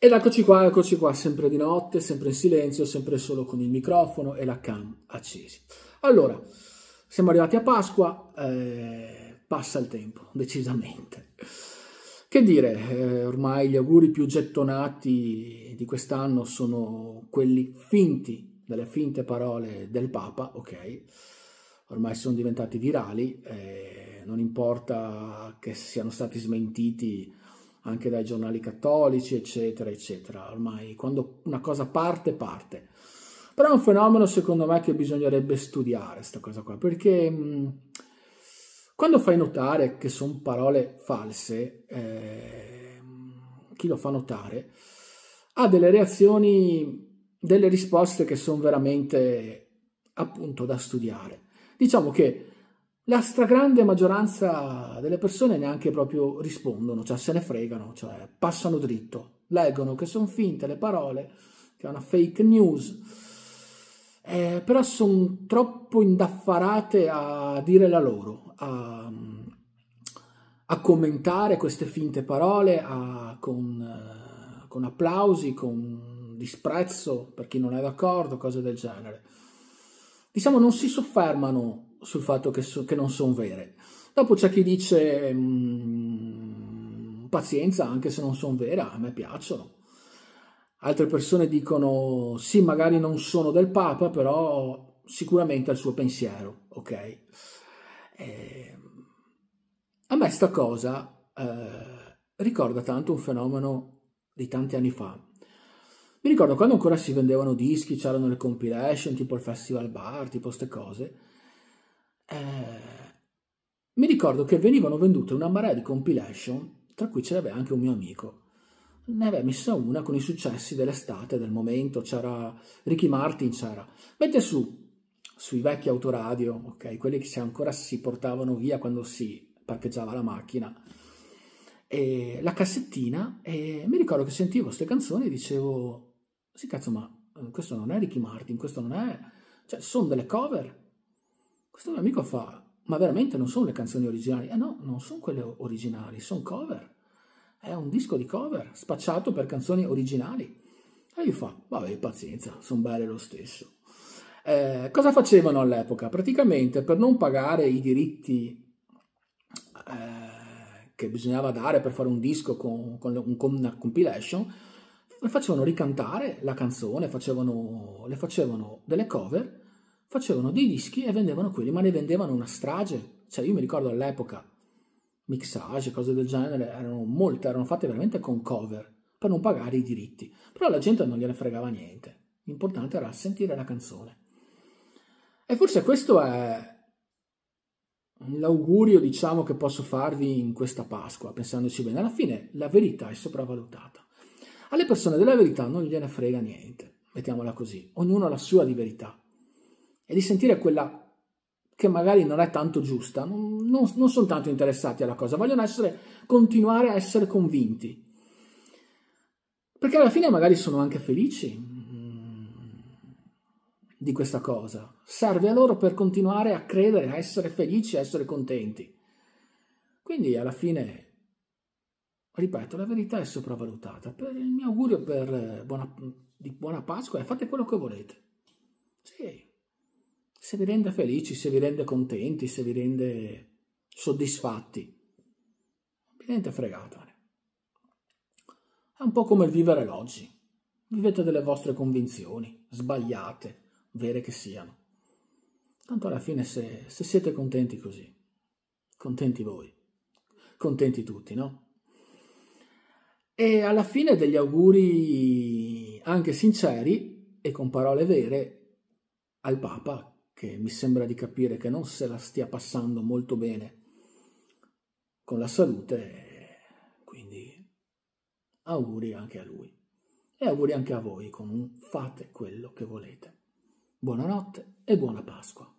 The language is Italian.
Ed eccoci qua, eccoci qua, sempre di notte, sempre in silenzio, sempre solo con il microfono e la cam accesi. Allora, siamo arrivati a Pasqua, eh, passa il tempo, decisamente. Che dire, eh, ormai gli auguri più gettonati di quest'anno sono quelli finti, delle finte parole del Papa, ok? Ormai sono diventati virali, eh, non importa che siano stati smentiti anche dai giornali cattolici, eccetera, eccetera. Ormai quando una cosa parte, parte. Però è un fenomeno, secondo me, che bisognerebbe studiare, questa cosa qua, perché mh, mm, quando fai notare che sono parole false, eh, chi lo fa notare ha delle reazioni, delle risposte che sono veramente, appunto, da studiare. Diciamo che la stragrande maggioranza delle persone neanche proprio rispondono, cioè se ne fregano, cioè passano dritto, leggono che sono finte le parole, che è una fake news, eh, però sono troppo indaffarate a dire la loro, a, a commentare queste finte parole a, con, con applausi, con disprezzo per chi non è d'accordo, cose del genere. Diciamo non si soffermano sul fatto che, che non sono vere. Dopo c'è chi dice mm, pazienza anche se non sono vera, a me piacciono. Altre persone dicono sì, magari non sono del Papa, però sicuramente ha il suo pensiero, ok? Eh, a me sta cosa eh, ricorda tanto un fenomeno di tanti anni fa. Mi ricordo quando ancora si vendevano dischi, c'erano le compilation, tipo il Festival Bar, tipo queste cose eh, mi ricordo che venivano vendute una marea di compilation, tra cui ce l'aveva anche un mio amico. Ne aveva messa una con i successi dell'estate, del momento, c'era Ricky Martin, c'era. Mette su, sui vecchi autoradio, ok, quelli che ancora si portavano via quando si parcheggiava la macchina, e la cassettina, e mi ricordo che sentivo queste canzoni e dicevo, sì cazzo, ma eh, questo non è Ricky Martin, questo non è... Cioè, sono delle cover questo mio amico fa, ma veramente non sono le canzoni originali? Eh no, non sono quelle originali, sono cover. È un disco di cover spacciato per canzoni originali. E gli fa, vabbè, pazienza, sono belle lo stesso. Eh, cosa facevano all'epoca? Praticamente per non pagare i diritti eh, che bisognava dare per fare un disco con, con, con una compilation, facevano ricantare la canzone, facevano, le facevano delle cover facevano dei dischi e vendevano quelli, ma ne vendevano una strage. Cioè, io mi ricordo all'epoca, mixage, cose del genere, erano molte, erano fatte veramente con cover, per non pagare i diritti. Però la gente non gliene fregava niente. L'importante era sentire la canzone. E forse questo è l'augurio, diciamo, che posso farvi in questa Pasqua, pensandoci bene. Alla fine la verità è sopravvalutata. Alle persone della verità non gliene frega niente, mettiamola così. Ognuno ha la sua di verità e di sentire quella che magari non è tanto giusta, non, non, non sono tanto interessati alla cosa, vogliono essere, continuare a essere convinti. Perché alla fine magari sono anche felici mm, di questa cosa, serve a loro per continuare a credere, a essere felici, a essere contenti. Quindi alla fine ripeto, la verità è sopravvalutata. Per il mio augurio per eh, buona, di buona Pasqua è fate quello che volete. Sì, se vi rende felici, se vi rende contenti, se vi rende soddisfatti. niente vi rende fregatene. È un po' come il vivere l'oggi. Vivete delle vostre convinzioni, sbagliate, vere che siano. Tanto alla fine se, se siete contenti così, contenti voi, contenti tutti, no? E alla fine degli auguri anche sinceri e con parole vere al Papa che mi sembra di capire che non se la stia passando molto bene con la salute, quindi auguri anche a lui e auguri anche a voi con un fate quello che volete. Buonanotte e buona Pasqua.